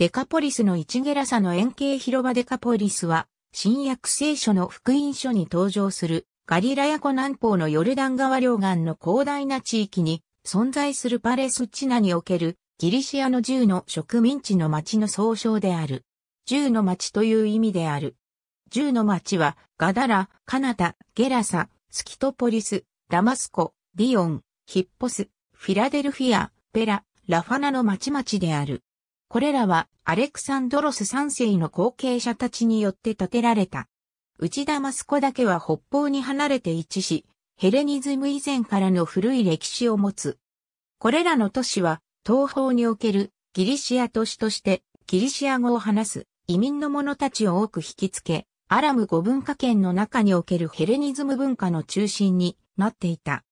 デカポリスの一ゲラサの円形広場デカポリスは、新約聖書の福音書に登場するガリラヤ湖南方のヨルダン川両岸の広大な地域に存在するパレスチナにおけるギリシアの銃の植民地の町の総称である。銃の町という意味である。銃の町はガダラ、カナタ、ゲラサ、スキトポリス、ダマスコ、ディオン、ヒッポス、フィラデルフィア、ペラ、ラファナの町々である。これらはアレクサンドロス3世の後継者たちによって建てられた。内田マスコだけは北方に離れて一置し、ヘレニズム以前からの古い歴史を持つ。これらの都市は、東方におけるギリシア都市として、ギリシア語を話す移民の者たちを多く引きつけ、アラム語文化圏の中におけるヘレニズム文化の中心になっていた。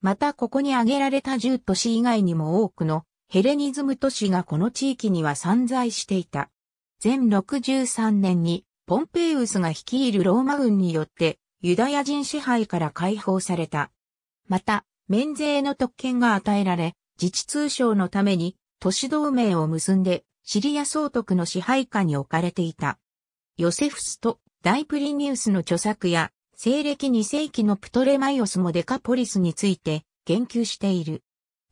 またここに挙げられた10都市以外にも多くのヘレニズム都市がこの地域には散在していた。前63年にポンペイウスが率いるローマ軍によってユダヤ人支配から解放された。また、免税の特権が与えられ、自治通商のために都市同盟を結んでシリア総督の支配下に置かれていた。ヨセフスと大プリニウスの著作や西暦2世紀のプトレマイオスもデカポリスについて言及している。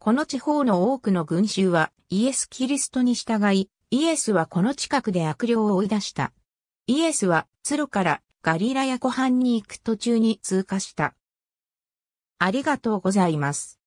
この地方の多くの群衆はイエス・キリストに従い、イエスはこの近くで悪霊を追い出した。イエスは、鶴からガリラヤ湖畔に行く途中に通過した。ありがとうございます。